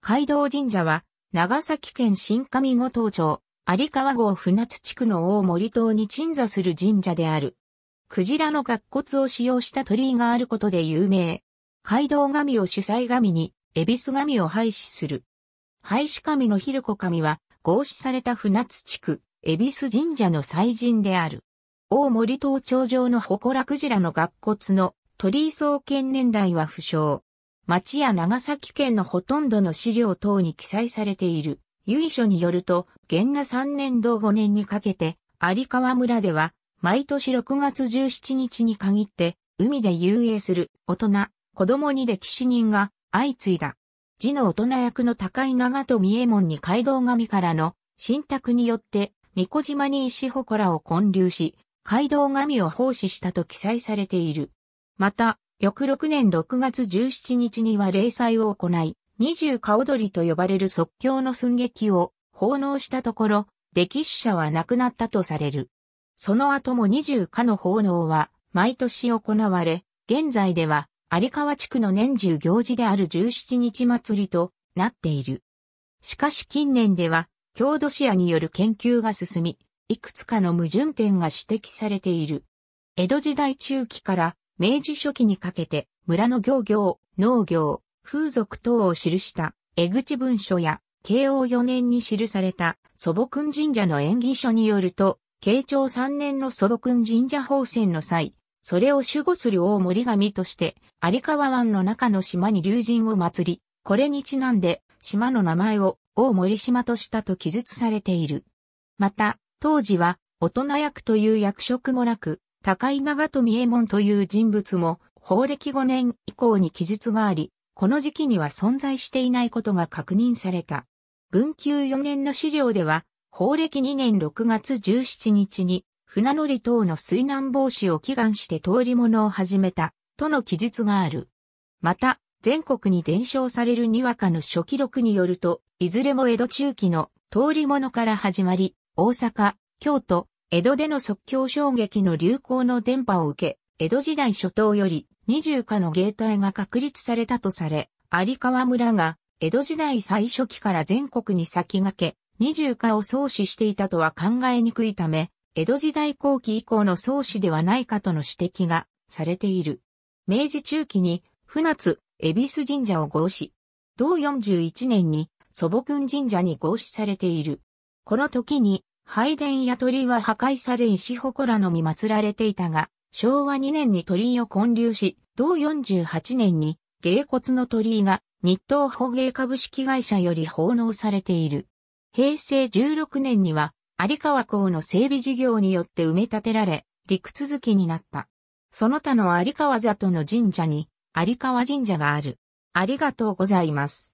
街道神社は、長崎県新上五島町、有川郷船津地区の大森島に鎮座する神社である。クジラの角骨を使用した鳥居があることで有名。街道神を主催神に、恵比寿神を廃止する。廃止神の昼子神は、合祀された船津地区、恵比寿神社の祭神である。大森島頂上の祠クジラの学骨の鳥居創建年代は不詳。町や長崎県のほとんどの資料等に記載されている。由緒によると、元和3年同5年にかけて、有川村では、毎年6月17日に限って、海で遊泳する大人、子供に歴史人が相次いだ。字の大人役の高井長と三重門に街道神からの信託によって、三子島に石祠を建立し、街道神を奉仕したと記載されている。また、翌6年6月17日には霊祭を行い、二十顔鳥と呼ばれる即興の寸劇を奉納したところ、歴史者は亡くなったとされる。その後も二十課の奉納は毎年行われ、現在では有川地区の年中行事である17日祭りとなっている。しかし近年では、郷土シアによる研究が進み、いくつかの矛盾点が指摘されている。江戸時代中期から明治初期にかけて村の漁業、農業、風俗等を記した江口文書や慶応4年に記された祖母君神社の演技書によると、慶長3年の祖母君神社法線の際、それを守護する大森神として、有川湾の中の島に竜神を祀り、これにちなんで、島の名前を大森島としたと記述されている。また、当時は、大人役という役職もなく、高井長富右衛門という人物も、法暦5年以降に記述があり、この時期には存在していないことが確認された。文久4年の資料では、法暦2年6月17日に、船乗り等の水難防止を祈願して通り物を始めた、との記述がある。また、全国に伝承されるにわかの初記録によると、いずれも江戸中期の通り物から始まり、大阪、京都、江戸での即興衝撃の流行の伝播を受け、江戸時代初頭より20課の芸体が確立されたとされ、有川村が江戸時代最初期から全国に先駆け、20課を創始していたとは考えにくいため、江戸時代後期以降の創始ではないかとの指摘がされている。明治中期に船津、恵比寿神社を合祀。同41年に祖母君神社に合祀されている。この時に拝殿や鳥居は破壊され石祠のみ祀られていたが、昭和2年に鳥居を建立し、同48年に芸骨の鳥居が日東捕芸株式会社より奉納されている。平成16年には有川港の整備事業によって埋め立てられ、陸続きになった。その他の有川里の神社に有川神社がある。ありがとうございます。